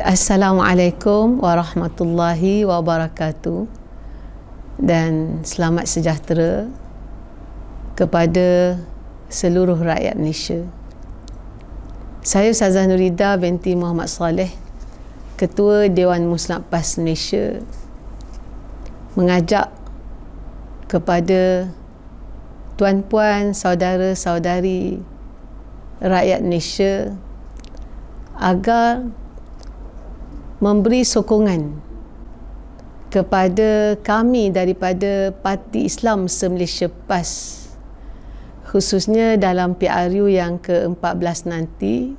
Assalamualaikum warahmatullahi wabarakatuh dan selamat sejahtera kepada seluruh rakyat Malaysia. Saya Ustazah Nurida binti Muhammad Saleh, Ketua Dewan Musnad PAS Malaysia mengajak kepada tuan-puan, saudara-saudari rakyat Malaysia agar memberi sokongan kepada kami daripada Parti Islam Semalaysia PAS khususnya dalam PRU yang ke-14 nanti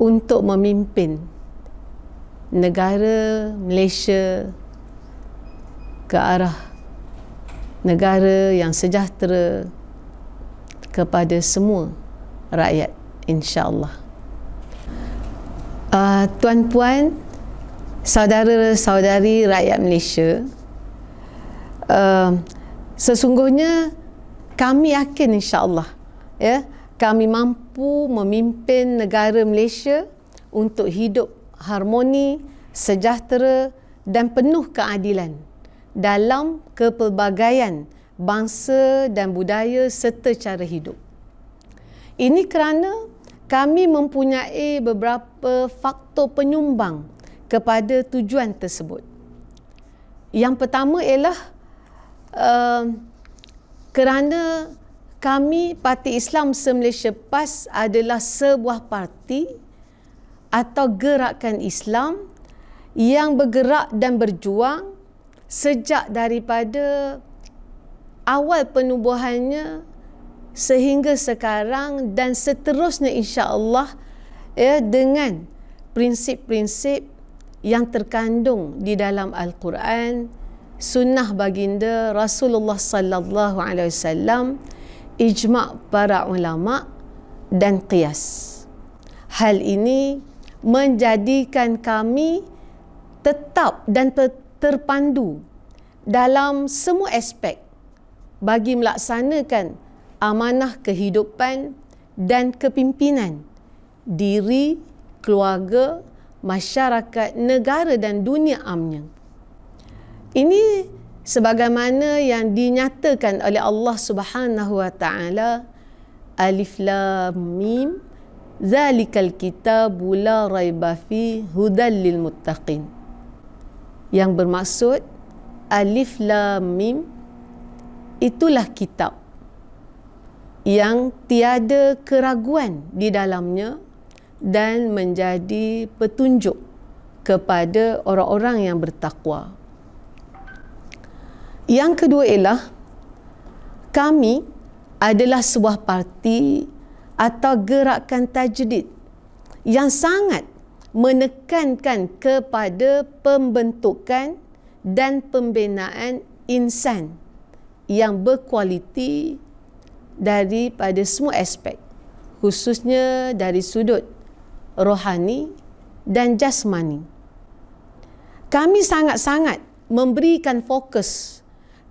untuk memimpin negara Malaysia ke arah negara yang sejahtera kepada semua rakyat insya-Allah. Uh, ah, tuan-puan, saudara-saudari rakyat Malaysia, uh, sesungguhnya kami yakin insya Allah, ya, kami mampu memimpin negara Malaysia untuk hidup harmoni, sejahtera dan penuh keadilan dalam kepelbagaian bangsa dan budaya serta cara hidup. Ini kerana kami mempunyai beberapa faktor penyumbang kepada tujuan tersebut. Yang pertama ialah uh, kerana kami Parti Islam se PAS adalah sebuah parti atau gerakan Islam yang bergerak dan berjuang sejak daripada awal penubuhannya sehingga sekarang dan seterusnya insya-Allah ya dengan prinsip-prinsip yang terkandung di dalam Al-Quran, sunnah baginda Rasulullah sallallahu alaihi wasallam, ijma' para ulama dan qiyas. Hal ini menjadikan kami tetap dan terpandu dalam semua aspek bagi melaksanakan amanah kehidupan dan kepimpinan diri, keluarga, keluarga, masyarakat, negara dan dunia amnya. Ini sebagaimana yang dinyatakan oleh Allah Subhanahu wa taala Alif Lam Mim Zalikal kitabu la raiba fi hudal lil muttaqin Yang bermaksud Alif Lam Mim itulah kitab yang tiada keraguan di dalamnya dan menjadi petunjuk kepada orang-orang yang bertakwa. Yang kedua ialah kami adalah sebuah parti atau gerakan tajdid yang sangat menekankan kepada pembentukan dan pembinaan insan yang berkualiti daripada semua aspek khususnya dari sudut rohani dan jasmani. Kami sangat-sangat memberikan fokus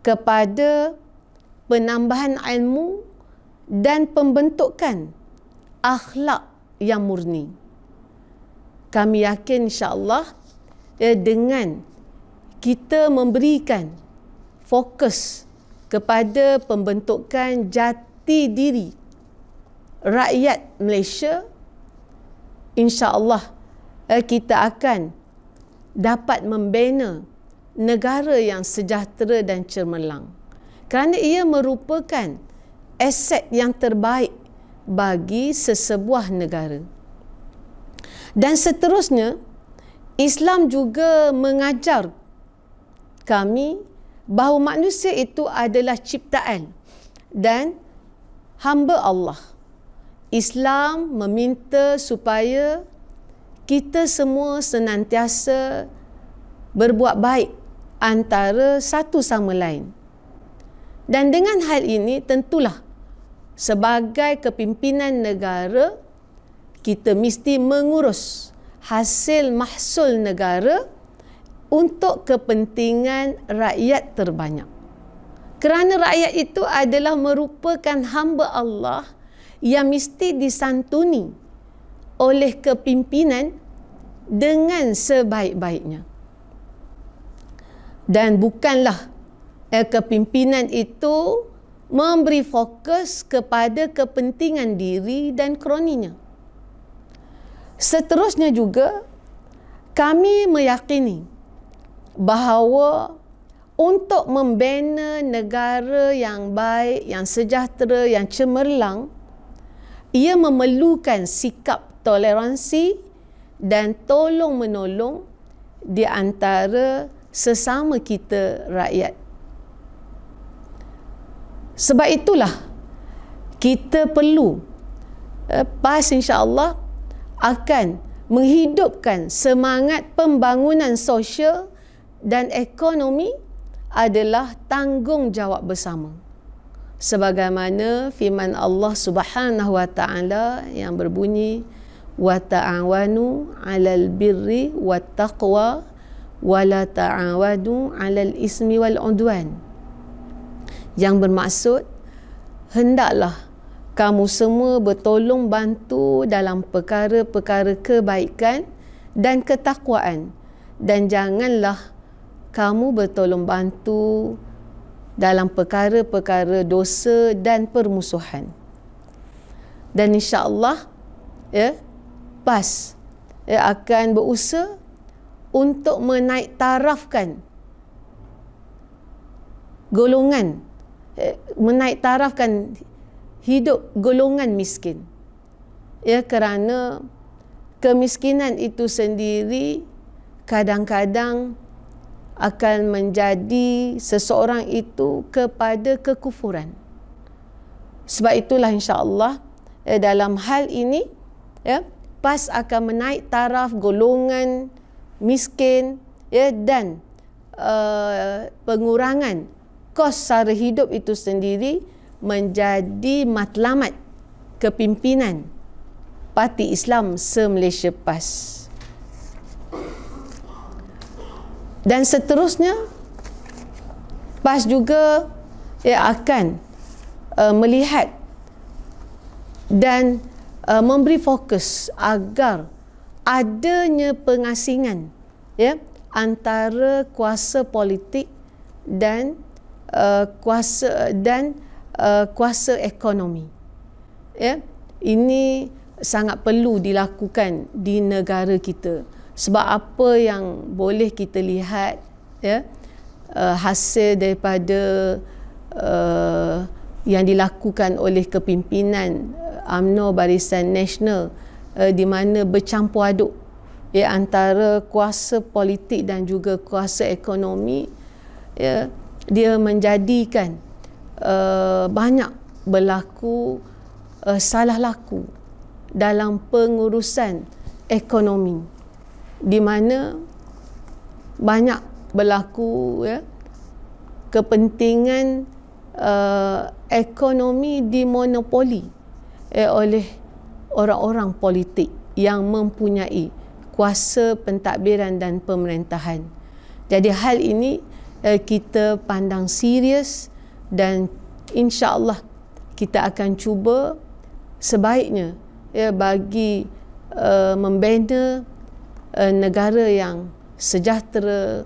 kepada penambahan ilmu dan pembentukan akhlak yang murni. Kami yakin insya-Allah eh, dengan kita memberikan fokus kepada pembentukan jati diri rakyat Malaysia Insyaallah allah eh, kita akan dapat membina negara yang sejahtera dan cermelang, Kerana ia merupakan aset yang terbaik bagi sesebuah negara. Dan seterusnya, Islam juga mengajar kami bahawa manusia itu adalah ciptaan dan hamba Allah. Islam meminta supaya kita semua senantiasa berbuat baik antara satu sama lain. Dan dengan hal ini tentulah sebagai kepimpinan negara kita mesti mengurus hasil mahsul negara untuk kepentingan rakyat terbanyak. Kerana rakyat itu adalah merupakan hamba Allah – yang mesti disantuni oleh kepimpinan dengan sebaik-baiknya. Dan bukanlah eh, kepimpinan itu memberi fokus kepada kepentingan diri dan kroninya. Seterusnya juga, kami meyakini bahawa untuk membina negara yang baik, yang sejahtera, yang cemerlang, ia memerlukan sikap toleransi dan tolong menolong di antara sesama kita rakyat. Sebab itulah kita perlu eh, pas insya-Allah akan menghidupkan semangat pembangunan sosial dan ekonomi adalah tanggungjawab bersama sebagaimana firman Allah Subhanahu wa taala yang berbunyi wa ta'awanu 'alal birri wat taqwa wa la ta'awadu 'alal ismi wal udwan yang bermaksud hendaklah kamu semua bertolong bantu dalam perkara-perkara kebaikan dan ketakwaan dan janganlah kamu bertolong bantu dalam perkara-perkara dosa dan permusuhan. Dan insya Allah, ya, PAS ya, akan berusaha untuk menaik tarafkan golongan, ya, menaik tarafkan hidup golongan miskin. Ya, kerana kemiskinan itu sendiri kadang-kadang akan menjadi seseorang itu kepada kekufuran. Sebab itulah insya-Allah eh, dalam hal ini ya PAS akan menaik taraf golongan miskin ya dan uh, pengurangan kos sara hidup itu sendiri menjadi matlamat kepimpinan Parti Islam Se-Malaysia PAS. dan seterusnya PAS juga ia akan uh, melihat dan uh, memberi fokus agar adanya pengasingan ya antara kuasa politik dan uh, kuasa dan uh, kuasa ekonomi ya ini sangat perlu dilakukan di negara kita sebab apa yang boleh kita lihat ya uh, hasil daripada uh, yang dilakukan oleh kepimpinan eh, UMNO Barisan Nasional uh, di mana bercampur aduk ya antara kuasa politik dan juga kuasa ekonomi ya dia menjadikan uh, banyak berlaku uh, salah laku dalam pengurusan ekonomi di mana banyak berlaku ya, kepentingan uh, ekonomi dimonopoli eh, oleh orang-orang politik yang mempunyai kuasa pentadbiran dan pemerintahan. Jadi hal ini eh, kita pandang serius dan insya-Allah kita akan cuba sebaiknya ya bagi uh, membina uh, negara yang sejahtera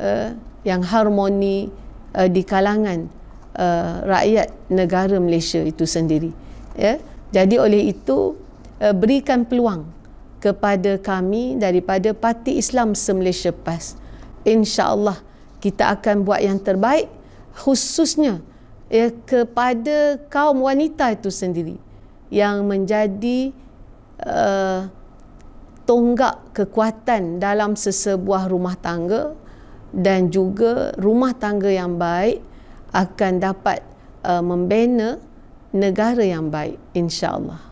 uh, yang harmoni uh, di kalangan uh, rakyat negara Malaysia itu sendiri yeah? jadi oleh itu uh, berikan peluang kepada kami daripada Parti Islam se-Malaysia PAS insyaallah kita akan buat yang terbaik khususnya ya kepada kaum wanita itu sendiri yang menjadi uh, tonggak kekuatan dalam sesebuah rumah tangga dan juga rumah tangga yang baik akan dapat uh, membina negara yang baik insyaallah